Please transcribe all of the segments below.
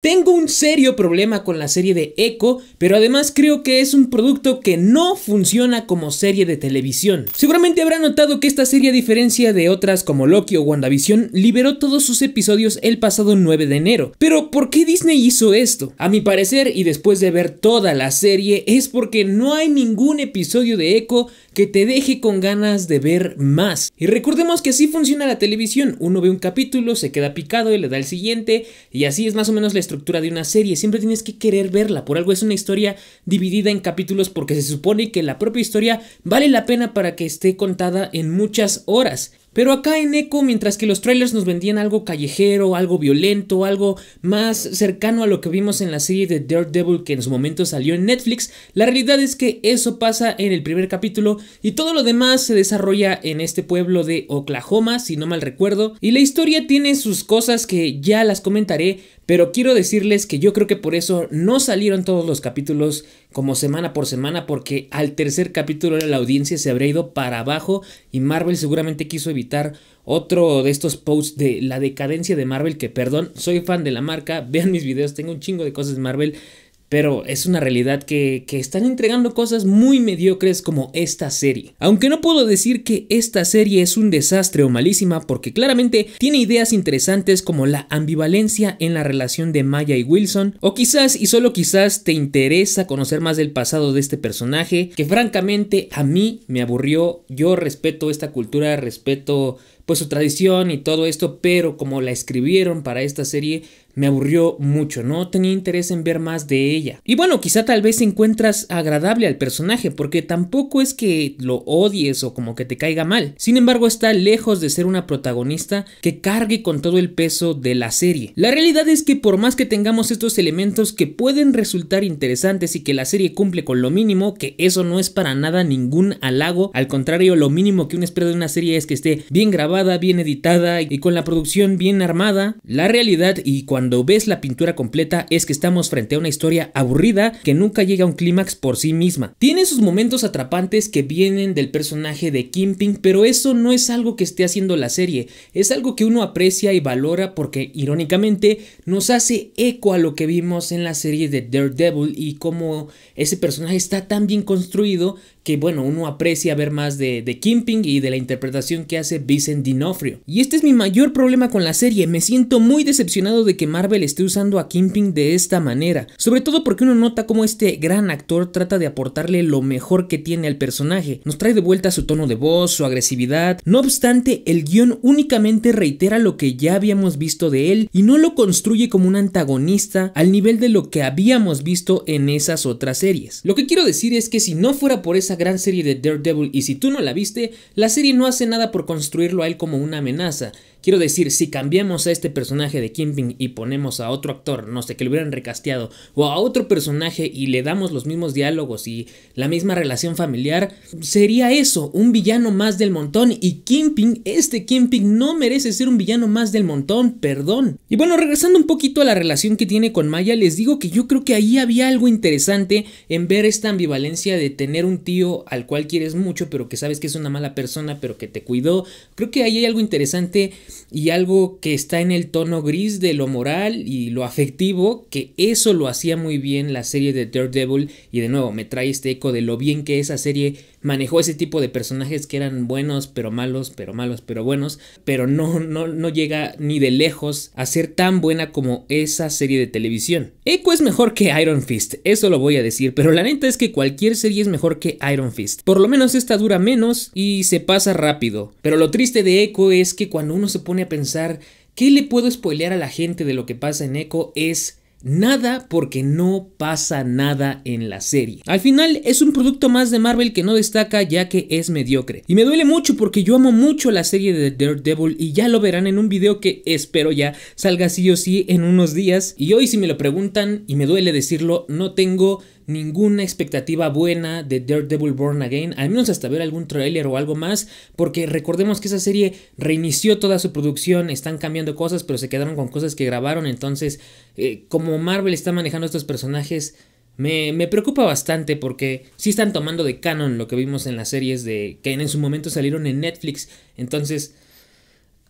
Tengo un serio problema con la serie de Echo, pero además creo que es un producto que no funciona como serie de televisión. Seguramente habrá notado que esta serie, a diferencia de otras como Loki o WandaVision, liberó todos sus episodios el pasado 9 de enero. Pero ¿por qué Disney hizo esto? A mi parecer, y después de ver toda la serie, es porque no hay ningún episodio de Echo que te deje con ganas de ver más. Y recordemos que así funciona la televisión, uno ve un capítulo, se queda picado y le da el siguiente, y así es más o menos la estructura de una serie, siempre tienes que querer verla, por algo es una historia dividida en capítulos porque se supone que la propia historia vale la pena para que esté contada en muchas horas. Pero acá en Echo, mientras que los trailers nos vendían algo callejero, algo violento, algo más cercano a lo que vimos en la serie de Daredevil que en su momento salió en Netflix, la realidad es que eso pasa en el primer capítulo y todo lo demás se desarrolla en este pueblo de Oklahoma, si no mal recuerdo, y la historia tiene sus cosas que ya las comentaré, pero quiero decirles que yo creo que por eso no salieron todos los capítulos como semana por semana, porque al tercer capítulo la audiencia se habría ido para abajo y Marvel seguramente quiso evitar otro de estos posts de la decadencia de Marvel, que perdón, soy fan de la marca, vean mis videos, tengo un chingo de cosas de Marvel, pero es una realidad que, están entregando cosas muy mediocres como esta serie. Aunque no puedo decir que esta serie es un desastre o malísima porque claramente tiene ideas interesantes como la ambivalencia en la relación de Maya y Wilson, o quizás y solo quizás te interesa conocer más del pasado de este personaje, que francamente a mí me aburrió, yo respeto esta cultura, respeto pues su tradición y todo esto, pero como la escribieron para esta serie, me aburrió mucho, no tenía interés en ver más de ella. Y bueno, quizá tal vez encuentras agradable al personaje, porque tampoco es que lo odies o como que te caiga mal. Sin embargo, está lejos de ser una protagonista que cargue con todo el peso de la serie. La realidad es que por más que tengamos estos elementos que pueden resultar interesantes y que la serie cumple con lo mínimo, que eso no es para nada ningún halago, al contrario, lo mínimo que uno espera de una serie es que esté bien grabada, bien editada y con la producción bien armada, la realidad y cuando cuando ves la pintura completa es que estamos frente a una historia aburrida que nunca llega a un clímax por sí misma. Tiene sus momentos atrapantes que vienen del personaje de Kimping, pero eso no es algo que esté haciendo la serie, es algo que uno aprecia y valora porque irónicamente nos hace eco a lo que vimos en la serie de Daredevil y cómo ese personaje está tan bien construido que bueno, uno aprecia ver más de, Kimping y de la interpretación que hace Vincent Dinofrio. Y este es mi mayor problema con la serie, me siento muy decepcionado de que Marvel esté usando a Kimping de esta manera, sobre todo porque uno nota cómo este gran actor trata de aportarle lo mejor que tiene al personaje, nos trae de vuelta su tono de voz, su agresividad, no obstante el guión únicamente reitera lo que ya habíamos visto de él y no lo construye como un antagonista al nivel de lo que habíamos visto en esas otras series. Lo que quiero decir es que si no fuera por esa gran serie de Daredevil y si tú no la viste, la serie no hace nada por construirlo a él como una amenaza, Quiero decir, si cambiamos a este personaje de Kimping y ponemos a otro actor, no sé, que lo hubieran recasteado, o a otro personaje y le damos los mismos diálogos y la misma relación familiar, sería eso, un villano más del montón. Y Kimping, este Kimping, no merece ser un villano más del montón, perdón. Y bueno, regresando un poquito a la relación que tiene con Maya, les digo que yo creo que ahí había algo interesante en ver esta ambivalencia de tener un tío al cual quieres mucho, pero que sabes que es una mala persona, pero que te cuidó. Creo que ahí hay algo interesante y algo que está en el tono gris de lo moral y lo afectivo, que eso lo hacía muy bien la serie de Daredevil y de nuevo me trae este eco de lo bien que esa serie manejó ese tipo de personajes que eran buenos, pero malos, pero malos, pero buenos, pero no, no, no llega ni de lejos a ser tan buena como esa serie de televisión. Echo es mejor que Iron Fist, eso lo voy a decir, pero la neta es que cualquier serie es mejor que Iron Fist. Por lo menos esta dura menos y se pasa rápido. Pero lo triste de Echo es que cuando uno se pone a pensar ¿Qué le puedo spoilear a la gente de lo que pasa en Echo? Es nada porque no pasa nada en la serie. Al final es un producto más de Marvel que no destaca ya que es mediocre. Y me duele mucho porque yo amo mucho la serie de Daredevil y ya lo verán en un video que espero ya salga sí o sí en unos días. Y hoy si me lo preguntan y me duele decirlo, no tengo ninguna expectativa buena de Daredevil Born Again, al menos hasta ver algún trailer o algo más, porque recordemos que esa serie reinició toda su producción, están cambiando cosas, pero se quedaron con cosas que grabaron, entonces eh, como Marvel está manejando estos personajes, me, me, preocupa bastante porque sí están tomando de canon lo que vimos en las series de que en su momento salieron en Netflix, entonces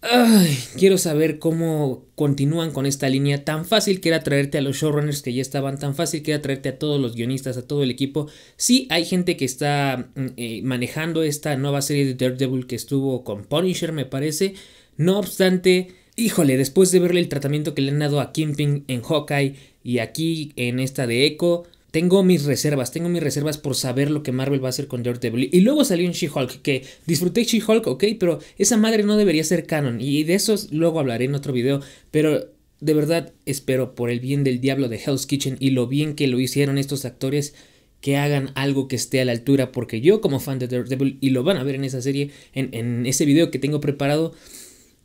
Ay, quiero saber cómo continúan con esta línea tan fácil que era traerte a los showrunners que ya estaban, tan fácil que era traerte a todos los guionistas, a todo el equipo. Sí, hay gente que está mm, eh, manejando esta nueva serie de Daredevil que estuvo con Punisher, me parece. No obstante, híjole, después de verle el tratamiento que le han dado a Kimping en Hawkeye y aquí en esta de Echo, tengo mis reservas, tengo mis reservas por saber lo que Marvel va a hacer con Daredevil. Y luego salió un She-Hulk, que disfruté She-Hulk, ok, pero esa madre no debería ser canon. Y de eso luego hablaré en otro video. Pero de verdad espero por el bien del diablo de Hell's Kitchen y lo bien que lo hicieron estos actores que hagan algo que esté a la altura. Porque yo como fan de Daredevil, y lo van a ver en esa serie, en, ese video que tengo preparado,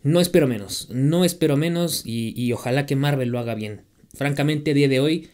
no espero menos. No espero menos y, y ojalá que Marvel lo haga bien. Francamente, a día de hoy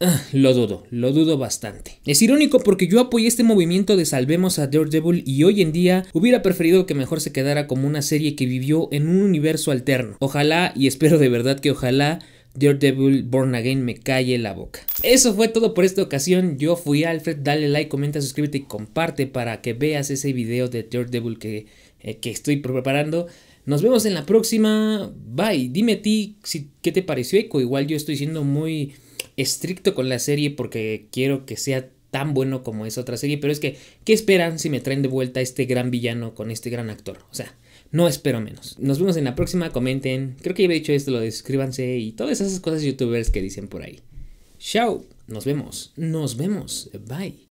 Ah, lo dudo, lo dudo bastante. Es irónico porque yo apoyé este movimiento de Salvemos a Daredevil y hoy en día hubiera preferido que mejor se quedara como una serie que vivió en un universo alterno. Ojalá, y espero de verdad que ojalá, Daredevil Born Again me calle la boca. Eso fue todo por esta ocasión. Yo fui Alfred. Dale like, comenta, suscríbete y comparte para que veas ese video de Daredevil que, eh, que estoy preparando. Nos vemos en la próxima. Bye. Dime a ti qué te pareció Eco. Igual yo estoy siendo muy estricto con la serie porque quiero que sea tan bueno como es otra serie, pero es que, ¿qué esperan si me traen de vuelta este gran villano con este gran actor? O sea, no espero menos. Nos vemos en la próxima, comenten, creo que ya había dicho esto, lo de suscríbanse y todas esas cosas youtubers que dicen por ahí. Chao, nos vemos, nos vemos, bye.